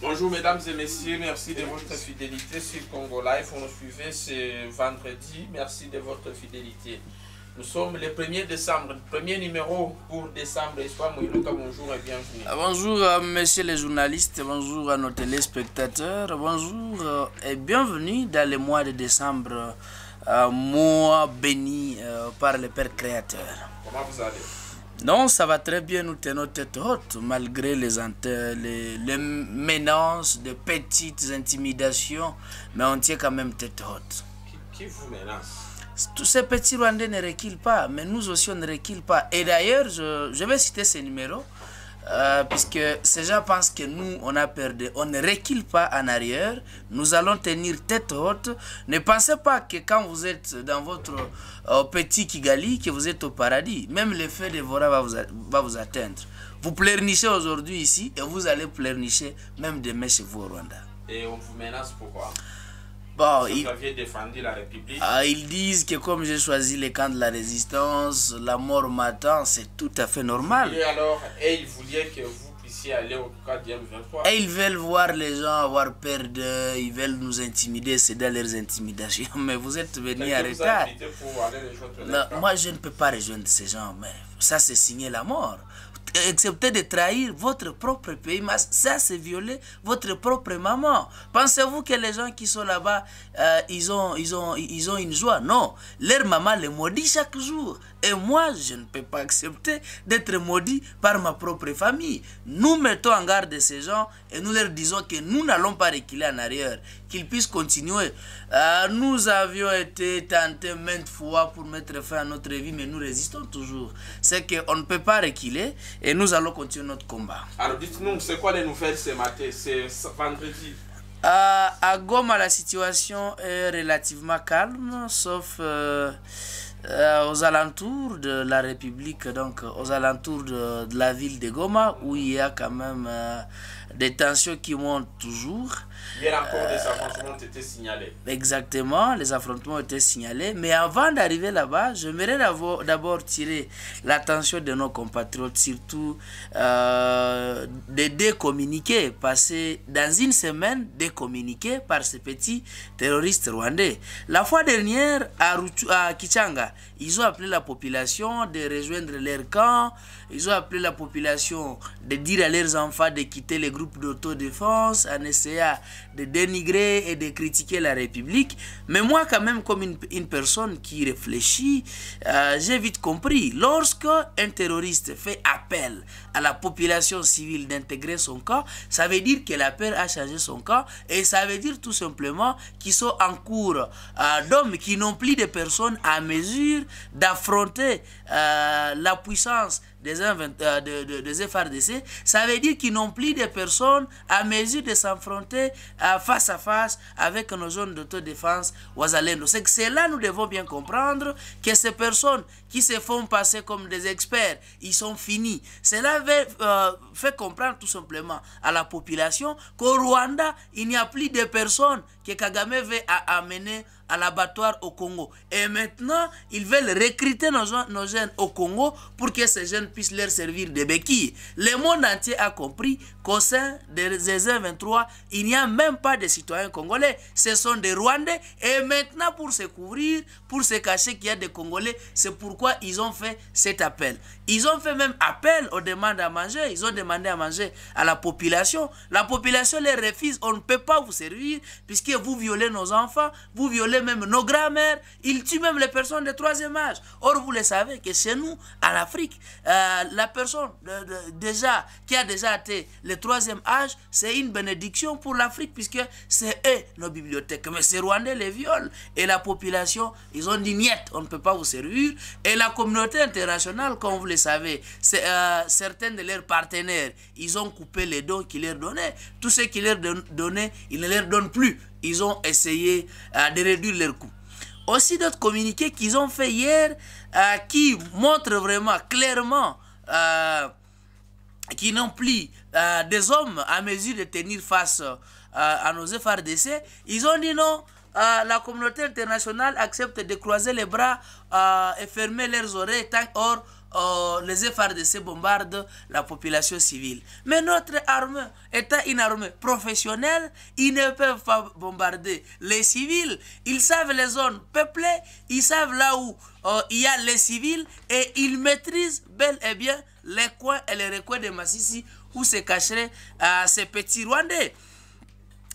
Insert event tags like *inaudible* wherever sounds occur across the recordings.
Bonjour mesdames et messieurs, merci de votre fidélité sur Congo Live. On nous suivait ce vendredi. Merci de votre fidélité. Nous sommes le 1er décembre, premier numéro pour décembre. Espoir ah, bonjour et bienvenue. Bonjour, messieurs les journalistes, bonjour à nos téléspectateurs, bonjour euh, et bienvenue dans le mois de décembre, euh, mois béni euh, par le Père Créateur. Comment vous allez non, ça va très bien, nous tenons tête haute, malgré les, les, les menaces, de petites intimidations, mais on tient quand même tête haute. qui vous menace tous ces petits Rwandais ne reculent pas, mais nous aussi on ne recule pas. Et d'ailleurs, je, vais citer ces numéros, euh, puisque ces gens pensent que nous, on a perdu. On ne recule pas en arrière, nous allons tenir tête haute. Ne pensez pas que quand vous êtes dans votre euh, petit Kigali, que vous êtes au paradis. Même l'effet de Vora va vous, va vous atteindre. Vous pleurnichez aujourd'hui ici et vous allez pleurnicher même demain chez vous au Rwanda. Et on vous menace pourquoi ils, ah, ils disent que comme j'ai choisi les camps de la résistance, la mort m'attend, c'est tout à fait normal. Et alors, ils voulaient que vous puissiez aller au quatrième Et ils veulent voir les gens avoir peur d'eux, ils veulent nous intimider, c'est dans leurs intimidations. *laughs* Mais vous êtes venus à retard. moi, je ne peux pas rejoindre ces gens, mais ça, c'est signer la mort accepter de trahir votre propre pays, mais ça c'est violer votre propre maman. Pensez-vous que les gens qui sont là-bas, euh, ils, ont, ils, ont, ils ont une joie Non, leur maman les maudit chaque jour. Et moi, je ne peux pas accepter d'être maudit par ma propre famille. Nous mettons en garde ces gens et nous leur disons que nous n'allons pas reculer en arrière, qu'ils puissent continuer. Euh, nous avions été tentés maintes fois pour mettre fin à notre vie, mais nous résistons toujours. C'est qu'on ne peut pas reculer et nous allons continuer notre combat. Alors dites-nous, c'est quoi les nouvelles ce matin, c'est vendredi euh, à, Goma, la situation est relativement calme, sauf euh, euh, aux alentours de la République, donc aux alentours de, la ville de Goma, où il y a quand même des tensions qui montent toujours. Hier encore, des euh, affrontements ont été signalés. Exactement, les affrontements ont été signalés. Mais avant d'arriver là-bas, j'aimerais d'abord tirer l'attention de nos compatriotes, surtout euh, de décommuniquer, passer dans une semaine décommuniquer par ces petits terroristes rwandais. La fois dernière, à, à Kichanga, ils ont appelé la population de rejoindre leur camp, ils ont appelé la population de dire à leurs enfants de quitter les groupes d'autodéfense, en essayant de dénigrer et de critiquer la République. Mais moi, quand même, comme une, personne qui réfléchit, euh, j'ai vite compris. Lorsque un terroriste fait appel à la population civile d'intégrer son camp, ça veut dire que la peur a changé son camp et ça veut dire tout simplement qu'ils sont en cours euh, d'hommes qui n'ont plus de personnes à mesure d'affronter euh, la puissance des, euh, des FRDC, ça veut dire qu'ils n'ont plus de personnes à mesure de s'affronter euh, face à face avec nos zones d'autodéfense Ouazalendo. C'est que c'est là nous devons bien comprendre que ces personnes qui se font passer comme des experts, ils sont finis. Cela veut, euh, fait comprendre tout simplement à la population qu'au Rwanda, il n'y a plus de personnes que Kagame veut amener à l'abattoir au Congo. Et maintenant, ils veulent recruter nos, nos, jeunes au Congo pour que ces jeunes puissent leur servir de béquilles. Le monde entier a compris qu'au sein des ez 23 il n'y a même pas de citoyens congolais. Ce sont des Rwandais. Et maintenant, pour se couvrir, pour se cacher qu'il y a des Congolais, c'est pourquoi ils ont fait cet appel. Ils ont fait même appel aux demandes à manger. Ils ont demandé à manger à la population. La population les refuse. On ne peut pas vous servir puisque vous violez nos enfants, vous violez même nos grands-mères, ils tuent même les personnes de troisième âge. Or, vous le savez que chez nous, en Afrique, euh, la personne déjà, qui a déjà été le troisième âge, c'est une bénédiction pour l'Afrique puisque c'est eux nos bibliothèques. Mais ces Rwandais les violent et la population, ils ont dit niet, on ne peut pas vous servir. Et la communauté internationale, comme vous le savez, euh, certains de leurs partenaires, ils ont coupé les dons qu'ils leur donnaient. Tout ce qu'ils leur donnaient, ils ne leur donnent plus. Ils ont essayé euh, de réduire leurs coûts. Aussi d'autres communiqués qu'ils ont fait hier euh, qui montrent vraiment clairement euh, qu'ils n'ont plus des hommes à mesure de tenir face à nos efforts d'essai. Ils ont dit non, la communauté internationale accepte de croiser les bras et fermer leurs oreilles. Tant, or, euh, efforts les ces bombardent la population civile. Mais notre armée étant une armée professionnelle, ils ne peuvent pas bombarder les civils. Ils savent les zones peuplées, ils savent là où euh, il y a les civils et ils maîtrisent bel et bien les coins et les recoins de Massissi où se cacheraient euh, ces petits Rwandais.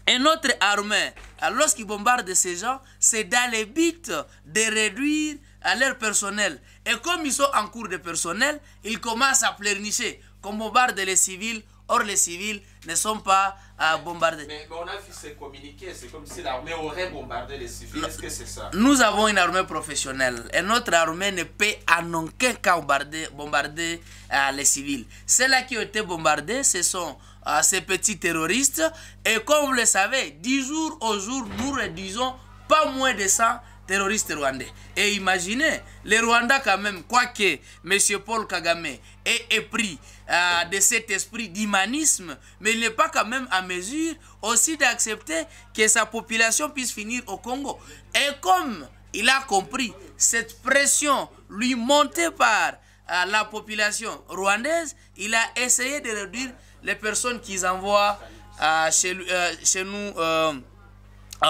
Et notre armée, lorsqu'ils bombardent ces gens, c'est dans vite, de réduire à leur personnel et comme ils sont en cours de personnel, ils commencent à pleurnicher qu'on bombarde les civils. Or, les civils ne sont pas à euh, bombardés. Mais, mais, on a ce communiqué, c'est comme si l'armée aurait bombardé les civils. Est-ce que c'est ça Nous avons une armée professionnelle et notre armée ne peut en aucun cas bombarder, bombarder euh, les civils. Ceux-là qui ont été bombardés, ce sont euh, ces petits terroristes. Et comme vous le savez, dix jours au jour, nous réduisons pas moins de 100 terroriste rwandais. Et imaginez, les Rwandais quand même, quoique M. Paul Kagame ait épris euh, de cet esprit d'humanisme, mais il n'est pas quand même à mesure aussi d'accepter que sa population puisse finir au Congo. Et comme il a compris cette pression lui montée par euh, la population rwandaise, il a essayé de réduire les personnes qu'ils envoient euh, chez, chez, nous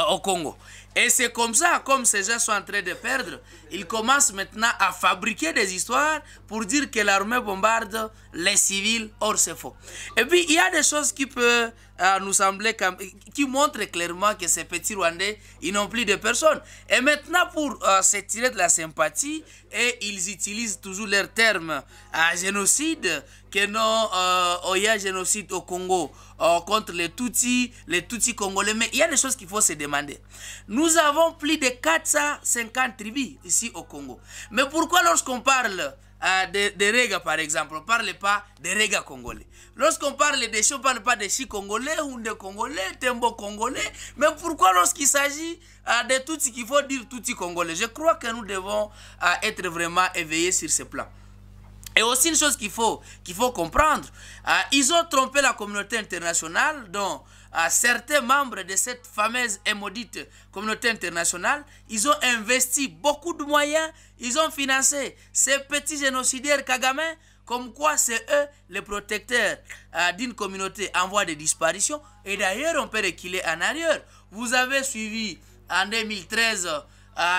au Congo. Et c'est comme ça, comme ces gens sont en train de perdre, ils commencent maintenant à fabriquer des histoires pour dire que l'armée bombarde les civils. Or, c'est faux. Et puis, il y a des choses qui peuvent euh, nous sembler, qui montrent clairement que ces petits Rwandais, ils n'ont plus de personnes. Et maintenant, pour s'étirer euh, se tirer de la sympathie, et ils utilisent toujours leur terme euh, « génocide, que non, il euh, y a génocide au Congo euh, contre les Tutsi, les Tutsi congolais. Mais il y a des choses qu'il faut se demander. Nous avons plus de 450 tribus ici au Congo. Mais pourquoi lorsqu'on parle euh, des, des par exemple. On ne parle pas des règles congolais. Lorsqu'on parle des choses, on ne parle pas des chi congolais, ou des congolais, Tembo congolais. Mais pourquoi lorsqu'il s'agit de Tutsi, qu'il faut dire Tutsi congolais Je crois que nous devons être vraiment éveillés sur ce plan. Et aussi une chose qu'il faut, qu'il faut comprendre, euh, ils ont trompé la communauté internationale dont euh, certains membres de cette fameuse et maudite communauté internationale, ils ont investi beaucoup de moyens, ils ont financé ces petits génocidaires Kagame, comme quoi c'est eux les protecteurs euh, d'une communauté en voie de disparition. Et d'ailleurs, on peut reculer en arrière. Vous avez suivi en 2013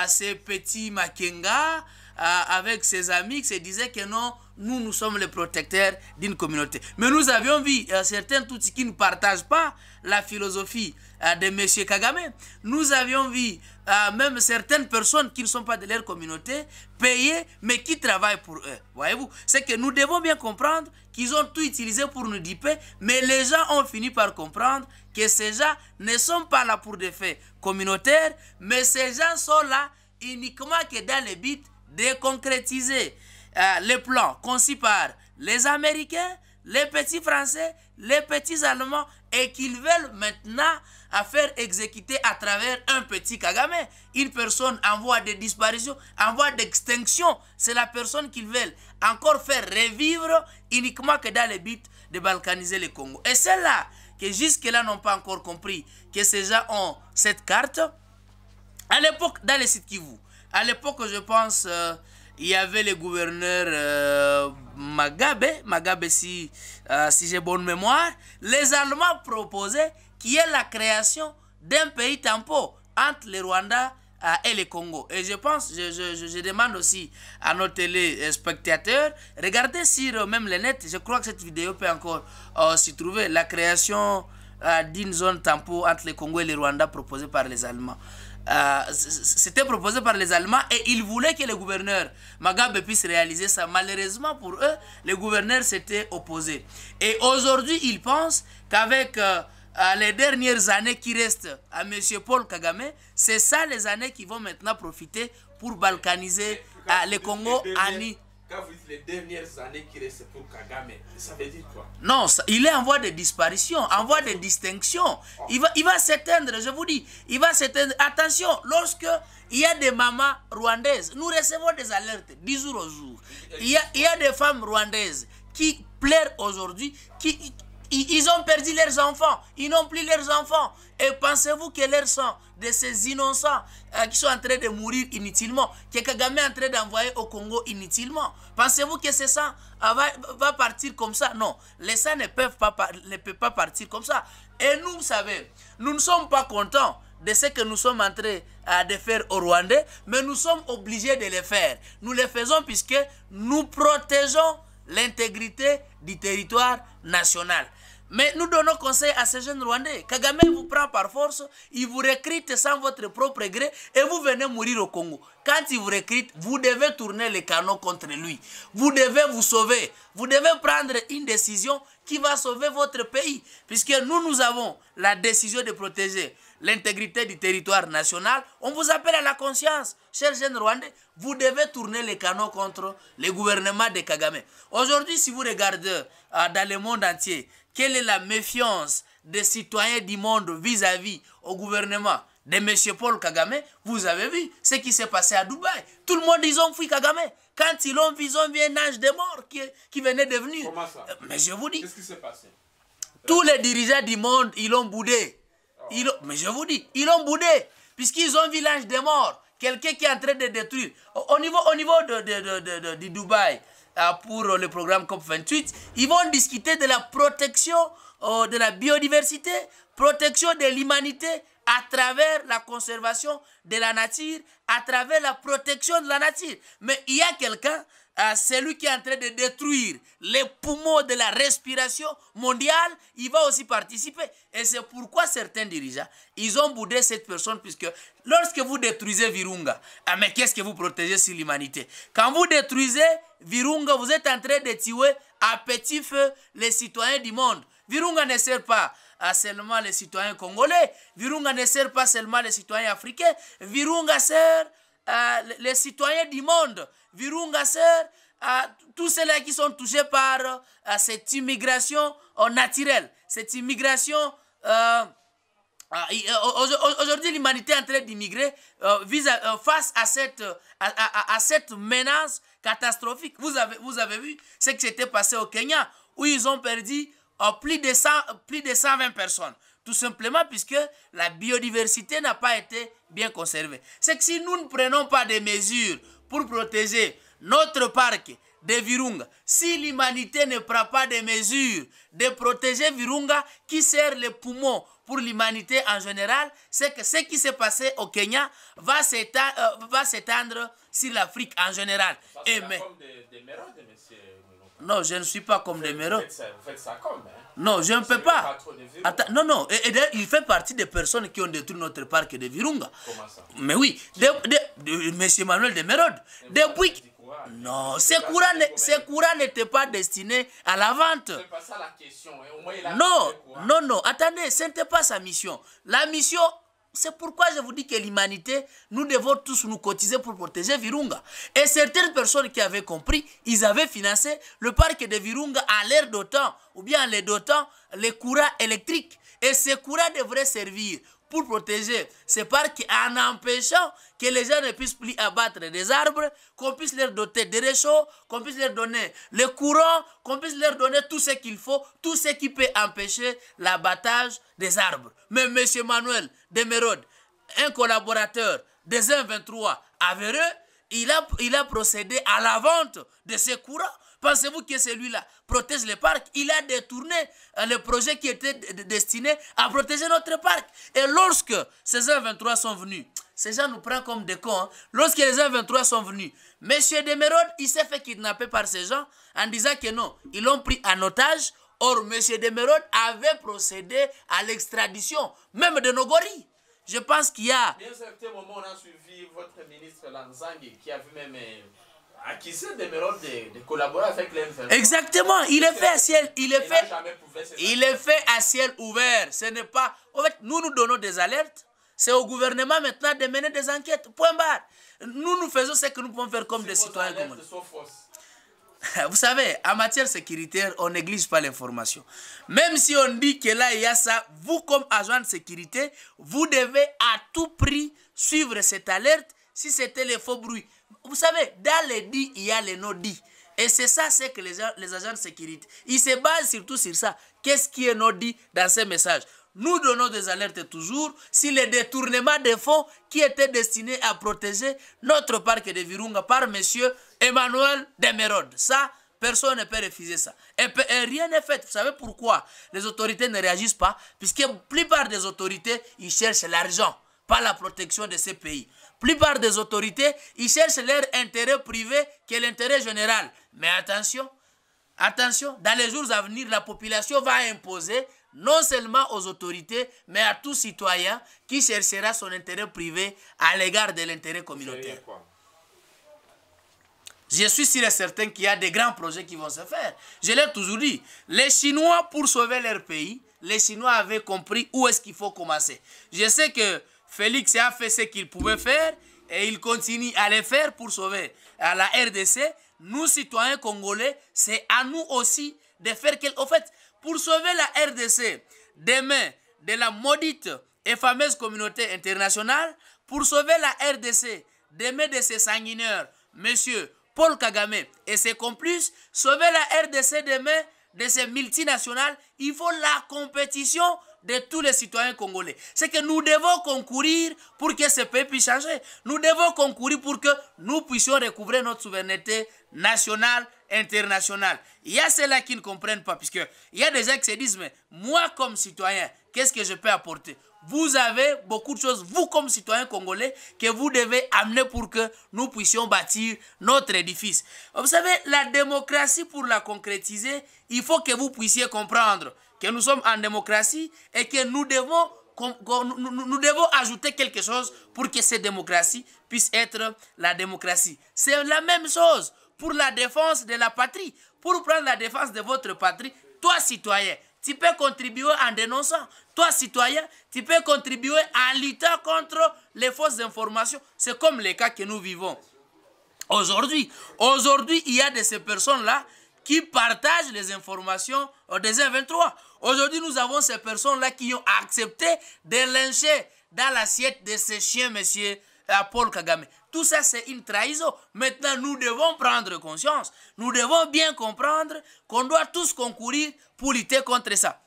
ces petits Makenga avec ses amis qui se disaient que non, nous, nous sommes les protecteurs d'une communauté. Mais nous avions vu certains, euh, certains Tutsis qui ne partagent pas la philosophie euh, de M. Kagame. Nous avions vu euh, même certaines personnes qui ne sont pas de leur communauté payées, mais qui travaillent pour eux. Voyez-vous C'est que nous devons bien comprendre qu'ils ont tout utilisé pour nous diper, mais les gens ont fini par comprendre que ces gens ne sont pas là pour des faits communautaires, mais ces gens sont là uniquement que dans le but de concrétiser euh, les le plan conçu par les Américains, les petits Français, les petits Allemands et qu'ils veulent maintenant à faire exécuter à travers un petit Kagame. Une personne en voie de disparition, en voie d'extinction. C'est la personne qu'ils veulent encore faire revivre uniquement que dans le but de balkaniser le Congo. Et c'est là que jusque-là n'ont pas encore compris que ces gens ont cette carte. À l'époque, dans les sites vous. à l'époque, je pense... Euh, il y avait le gouverneur euh, Magabe, Magabe si, euh, si j'ai bonne mémoire, les Allemands proposaient qu'il y la création d'un pays tampon entre le Rwanda euh, et le Congo. Et je pense, je, je, je demande aussi à nos téléspectateurs, regardez sur même les net, je crois que cette vidéo peut encore s'y trouver, la création d'une zone tampon entre le Congo et le Rwanda proposée par les Allemands. Euh, c'était proposé par les Allemands et ils voulaient que le gouverneur Magabe puisse réaliser ça. Malheureusement pour eux, le gouverneur s'était opposé. Et aujourd'hui, ils pensent qu'avec euh, euh, les dernières années qui restent à M. Paul Kagame, c'est ça les années qui vont maintenant profiter pour balkaniser le Congo Nîmes. Quand vous dites les dernières années qui restent pour Kagame, ça veut dire quoi Non, il est en voie de disparition, en voie de distinction. Il va, il va s'éteindre, je vous dis. Il va s'éteindre. Attention, lorsque il y a des mamans rwandaises, nous recevons des alertes du jours au jour. Il y a, il y a des femmes rwandaises qui plairent aujourd'hui, qui, ils ont perdu leurs enfants, ils n'ont plus leurs enfants. Et pensez-vous que leur sang de ces innocents euh, qui sont en train de mourir inutilement, que Kagame est en train d'envoyer au Congo inutilement, pensez-vous que ce sang euh, va, partir comme ça Non, les sang ne peuvent pas, ne pas partir comme ça. Et nous, vous savez, nous ne sommes pas contents de ce que nous sommes en train euh, de faire au Rwandais, mais nous sommes obligés de le faire. Nous le faisons puisque nous protégeons l'intégrité du territoire national. Mais nous donnons conseil à ces jeunes Rwandais. Kagame vous prend par force, il vous recrute sans votre propre gré et vous venez mourir au Congo. Quand il vous recrute, vous devez tourner les canons contre lui. Vous devez vous sauver. Vous devez prendre une décision qui va sauver votre pays. Puisque nous, nous avons la décision de protéger l'intégrité du territoire national, on vous appelle à la conscience. Chers jeunes Rwandais, vous devez tourner les canaux contre le gouvernement de Kagame. Aujourd'hui, si vous regardez euh, dans le monde entier, quelle est la méfiance des citoyens du monde vis-à-vis au gouvernement de M. Paul Kagame, vous avez vu ce qui s'est passé à Dubaï. Tout le monde, ils ont fui Kagame. Quand ils ont vu, ils ont vu un ange de mort qui, venait de venir. Euh, mais je vous dis. Qu'est-ce passé Tous les dirigeants du monde, ils l'ont boudé mais je vous dis, ils ont boudé, puisqu'ils ont village village des morts, quelqu'un qui est en train de détruire. Au, niveau, au niveau de, de, de, de, de Dubaï, euh, pour le programme COP28, ils vont discuter de la protection euh, de la biodiversité, protection de l'humanité à travers la conservation de la nature, à travers la protection de la nature. Mais il y a quelqu'un celui qui est en train de détruire les poumons de la respiration mondiale, il va aussi participer. Et c'est pourquoi certains dirigeants, ils ont boudé cette personne, puisque lorsque vous détruisez Virunga, ah, mais qu'est-ce que vous protégez sur l'humanité Quand vous détruisez Virunga, vous êtes en train de tuer à petit feu les citoyens du monde. Virunga ne sert pas seulement les citoyens congolais. Virunga ne sert pas seulement les citoyens africains. Virunga sert euh, les citoyens du monde, Virunga euh, tous ceux-là qui sont touchés par euh, cette immigration naturelle, cette immigration... Aujourd'hui, l'humanité est en train d'immigrer face à cette, à, cette menace catastrophique. Vous avez, vous avez vu ce qui s'était passé au Kenya, où ils ont perdu plus, de plus de 120 personnes. Tout simplement puisque la biodiversité n'a pas été bien conservée. C'est que si nous ne prenons pas des mesures pour protéger notre parc de Virunga, si l'humanité ne prend pas des mesures de protéger Virunga qui sert les poumons pour l'humanité en général, c'est que ce qui s'est passé au Kenya va euh, s'étendre sur l'Afrique en général. Non, je ne suis pas comme des Vous, faites ça comme, hein. Non, je ne peux pas. non, non. Et, il fait partie des personnes qui ont détruit notre parc de Virunga. Mais oui. Monsieur Manuel de Mérode. Depuis... Non, ce courant n'était pas destiné à la vente. pas ça la question. Hein. non, non, non. Attendez, ce n'était pas sa mission. La mission, c'est pourquoi je vous dis que l'humanité, nous devons tous nous cotiser pour protéger Virunga. Et certaines personnes qui avaient compris, ils avaient financé le parc de Virunga à l'air d'autant, ou bien en l'air d'autant, les courants électriques. Et ces courants devraient servir pour protéger. C'est par en empêchant que les gens ne puissent plus abattre des arbres, qu'on puisse leur doter des réchauds, qu'on puisse leur donner le courant, qu'on puisse leur donner tout ce qu'il faut, tout ce qui peut empêcher l'abattage des arbres. Mais M. Manuel Demerode, un collaborateur des 123 avéreux, il a, il a procédé à la vente de ces courants Pensez-vous que celui-là protège le parc Il a détourné euh, le projet qui était destiné à protéger notre parc. Et lorsque ces 23 sont venus, ces gens nous prennent comme des cons. Hein. Lorsque les 23 sont venus, M. Demerode, il s'est fait kidnapper par ces gens en disant que non, ils l'ont pris en otage. Or, M. Demerode avait procédé à l'extradition, même de Nogori. Je pense qu'il y a... Dès un certain moment, on a suivi votre ministre Lanzang qui a vu même euh, de, de collaborer avec Exactement, il est fait à ciel, il est fait, il est fait à ciel ouvert. Ce n'est pas, en fait, nous nous donnons des alertes. C'est au gouvernement maintenant de mener des enquêtes. Point barre. Nous, nous faisons ce que nous pouvons faire comme des citoyens communs. *laughs* Vous savez, en matière sécuritaire, on néglige pas l'information. Même si on dit que là, il y a ça, vous, comme agent de sécurité, vous devez à tout prix suivre cette alerte si c'était les faux bruits. Vous savez, dans les dits, il y a les non-dits. Et c'est ça, c'est que les, agents de sécurité, ils se basent surtout sur ça. Qu'est-ce qui est non-dit dans ces messages nous donnons des alertes toujours sur les détournements des fonds qui étaient destinés à protéger notre parc de Virunga par M. Emmanuel Demerode. Ça, personne ne peut refuser ça. Et, rien n'est fait. Vous savez pourquoi les autorités ne réagissent pas Puisque la plupart des autorités, ils cherchent l'argent, pas la protection de ces pays plupart des autorités, ils cherchent leur intérêt privé qui est l'intérêt général. Mais attention, attention, dans les jours à venir, la population va imposer non seulement aux autorités, mais à tout citoyen qui cherchera son intérêt privé à l'égard de l'intérêt communautaire. Je suis sûr et certain qu'il y a des grands projets qui vont se faire. Je l'ai toujours dit, les Chinois, pour sauver leur pays, les Chinois avaient compris où est-ce qu'il faut commencer. Je sais que Félix a fait ce qu'il pouvait faire et il continue à le faire pour sauver la RDC. Nous, citoyens congolais, c'est à nous aussi de faire quelque en fait, pour sauver la RDC des mains de la maudite et fameuse communauté internationale, pour sauver la RDC des mains de ses sanguineurs, monsieur Paul Kagame et ses complices, sauver la RDC des mains de ces multinationales, il faut la compétition de tous les citoyens congolais. C'est que nous devons concourir pour que ce pays puisse changer. Nous devons concourir pour que nous puissions recouvrer notre souveraineté nationale, internationale. Il y a ceux-là qui ne comprennent pas, puisque il y a des gens qui se disent, mais moi comme citoyen, qu'est-ce que je peux apporter Vous avez beaucoup de choses, vous comme citoyen congolais, que vous devez amener pour que nous puissions bâtir notre édifice. Vous savez, la démocratie, pour la concrétiser, il faut que vous puissiez comprendre que nous sommes en démocratie et que nous devons, nous devons ajouter quelque chose pour que cette démocratie puisse être la démocratie. C'est la même chose pour la défense de la patrie. Pour prendre la défense de votre patrie, toi citoyen, tu peux contribuer en dénonçant. Toi, citoyen, tu peux contribuer en luttant contre les fausses informations. C'est comme les cas que nous vivons aujourd'hui. Aujourd'hui, il y a de ces personnes-là qui partagent les informations au désert 23. Aujourd'hui, nous avons ces personnes-là qui ont accepté de lyncher dans l'assiette de ces chiens, monsieur euh, Paul Kagame. Tout ça, c'est une trahison. Maintenant, nous devons prendre conscience. Nous devons bien comprendre qu'on doit tous concourir pour lutter contre ça.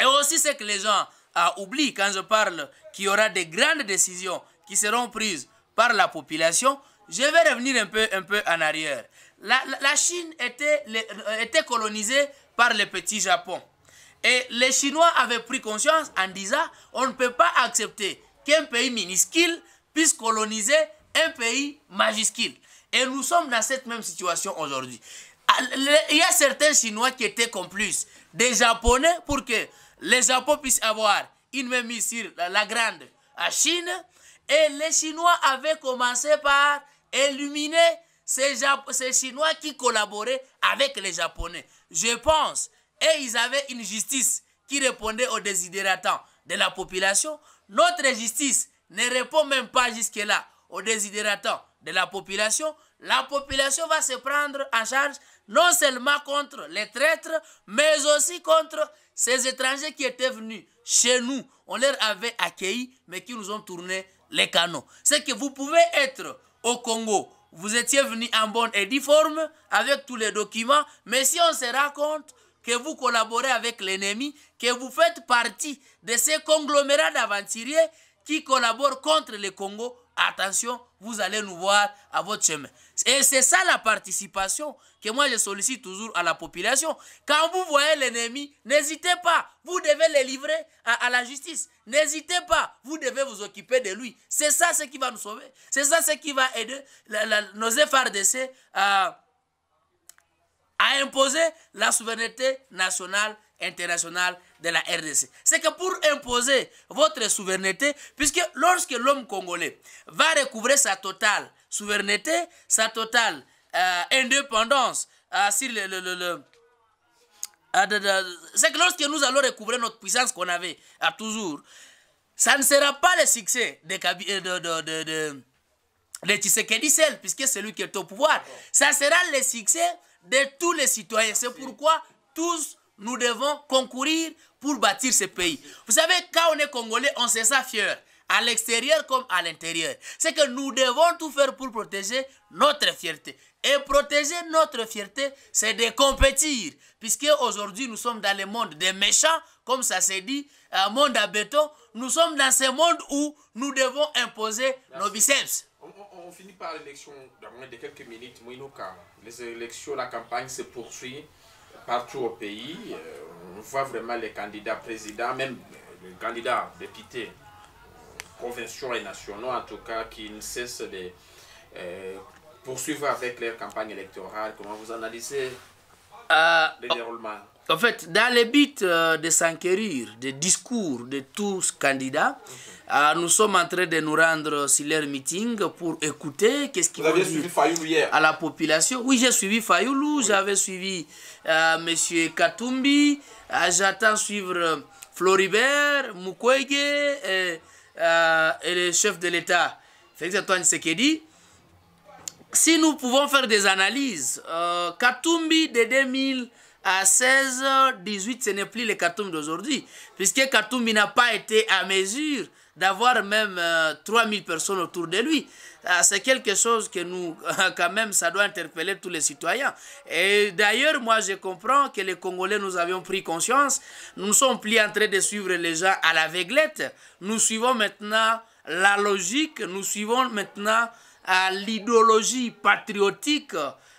Et aussi, c'est que les gens ont euh, oublient quand je parle qu'il y aura des grandes décisions qui seront prises par la population. Je vais revenir un peu, un peu en arrière la, Chine était, euh, était colonisée par le petit Japon. Et les Chinois avaient pris conscience en disant, on ne peut pas accepter qu'un pays minuscule puisse coloniser un pays majuscule. Et nous sommes dans cette même situation aujourd'hui. Ah, il y a certains Chinois qui étaient complices des Japonais pour que les Japonais puissent avoir une même mise la grande Chine. Et les Chinois avaient commencé par éliminer ces, Chinois qui collaboraient avec les Japonais. Je pense, et ils avaient une justice qui répondait aux désidératants de la population. Notre justice ne répond même pas jusque-là aux désidératants de la population. La population va se prendre en charge non seulement contre les traîtres, mais aussi contre ces étrangers qui étaient venus chez nous. On les avait accueillis, mais qui nous ont tourné les canons. C'est que vous pouvez être au Congo, vous étiez venu en bonne et difforme forme avec tous les documents, mais si on se rend compte que vous collaborez avec l'ennemi, que vous faites partie de ces conglomérats d'aventuriers qui collaborent contre le Congo, attention, vous allez nous voir à votre chemin. Et c'est ça la participation que moi je sollicite toujours à la population. Quand vous voyez l'ennemi, n'hésitez pas, vous devez le livrer à, la justice. N'hésitez pas, vous devez vous occuper de lui. C'est ça ce qui va nous sauver. C'est ça ce qui va aider nos FRDC à, à imposer la souveraineté nationale, internationale de la RDC. C'est que pour imposer votre souveraineté, puisque lorsque l'homme congolais va recouvrer sa totale souveraineté, sa totale euh, indépendance euh, euh, c'est que lorsque nous allons recouvrer notre puissance qu'on avait à toujours, ça ne sera pas le succès de, de, de, de, de Tshisekedi seul, puisque c'est lui qui est au pouvoir. Ça sera le succès de tous les citoyens. C'est pourquoi tous nous devons concourir pour bâtir ce pays. Vous savez, quand on est Congolais, on sait sent fier, à l'extérieur comme à l'intérieur. C'est que nous devons tout faire pour protéger notre fierté. Et protéger notre fierté, c'est de compétir. Puisque aujourd'hui, nous sommes dans le monde des méchants, comme ça s'est dit, un euh, monde à béton. Nous sommes dans ce monde où nous devons imposer nos biceps. On, finit par l'élection dans moins de quelques minutes, Les élections, la campagne se poursuit partout au pays, euh, on voit vraiment les candidats présidents, même les candidats députés provinciaux et nationaux, en tout cas, qui ne cessent de euh, poursuivre avec leur campagne électorale. Comment vous analysez euh, le déroulement En fait, dans les but de s'enquérir des discours de tous candidats, euh, nous sommes en train de nous rendre sur leur meeting pour écouter qu'est-ce qu'ils vont dire à la population. Oui, j'ai suivi Fayoulou, j'avais suivi euh, M. Katumbi, j'attends euh, j'attends suivre Floribert, Mukwege et, euh, le chef de l'État, Félix-Antoine Sekedi. Si nous pouvons faire des analyses, euh, Katumbi de 2000 à 16, 18, ce n'est plus le Katumbi d'aujourd'hui, puisque Katumbi n'a pas été à mesure d'avoir même 3000 euh, personnes autour de lui. Euh, c'est quelque chose que nous, *laughs* quand même, ça doit interpeller tous les citoyens. Et d'ailleurs, moi, je comprends que les Congolais, nous avions pris conscience. Nous ne sommes plus en train de suivre les gens à la l'aveuglette. Nous suivons maintenant la logique, nous suivons maintenant euh, l'idéologie patriotique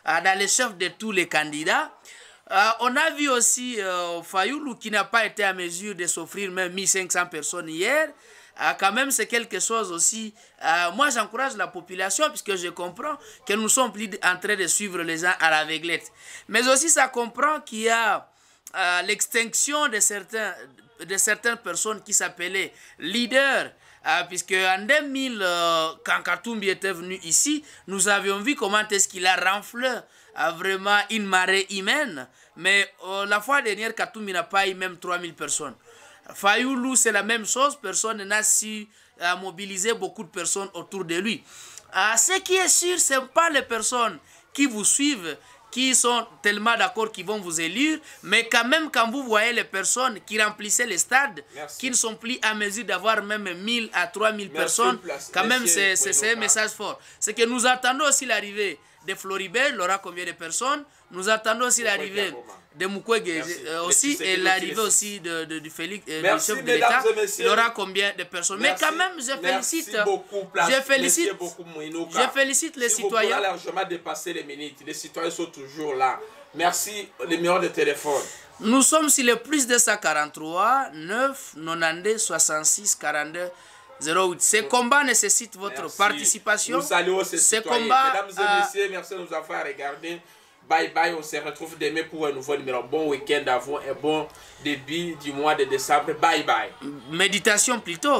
dans les chefs de tous les candidats. on a vu aussi Fayoulou qui n'a pas été à mesure de s'offrir même 1500 personnes hier. Ah, quand même, c'est quelque chose aussi. Ah, moi, j'encourage la population, puisque je comprends que nous sommes plus en train de suivre les gens à la l'aveuglette. Mais aussi, ça comprend qu'il y a ah, l'extinction de, certains, de certaines personnes qui s'appelaient leaders. puisque en 2000, euh, quand Katumbi était venu ici, nous avions vu comment est-ce qu'il a renflé vraiment une marée humaine. Mais euh, la fois dernière, Katumbi n'a pas eu même 3000 personnes. Fayoulou, c'est la même chose. Personne n'a su euh, mobiliser beaucoup de personnes autour de lui. Euh, ce qui est sûr, ce pas les personnes qui vous suivent qui sont tellement d'accord qu'ils vont vous élire, mais quand même quand vous voyez les personnes qui remplissaient les stades, qui ne sont plus à mesure d'avoir même 1000 à 3000 personnes, quand même c'est un message fort. C'est que nous attendons aussi l'arrivée de floribel il aura combien de personnes Nous attendons aussi l'arrivée de Mukwege euh, aussi et l'arrivée aussi de, Félix, euh, chef de l'État, il y aura combien de personnes. Mais quand même, je félicite, je félicite, je félicite les citoyens. On largement dépassé les minutes. Les citoyens sont toujours là. Merci, les meilleurs de téléphone. Nous sommes sur le plus de 243 9 92, 66 42 08. Ces combats nécessite votre participation. Nous saluons ces, Mesdames et euh, messieurs, merci de nous avoir regardés. Bye bye, on se retrouve demain pour un nouveau numéro. Bon week-end à vous et bon début du mois de décembre. Bye bye. Méditation plutôt.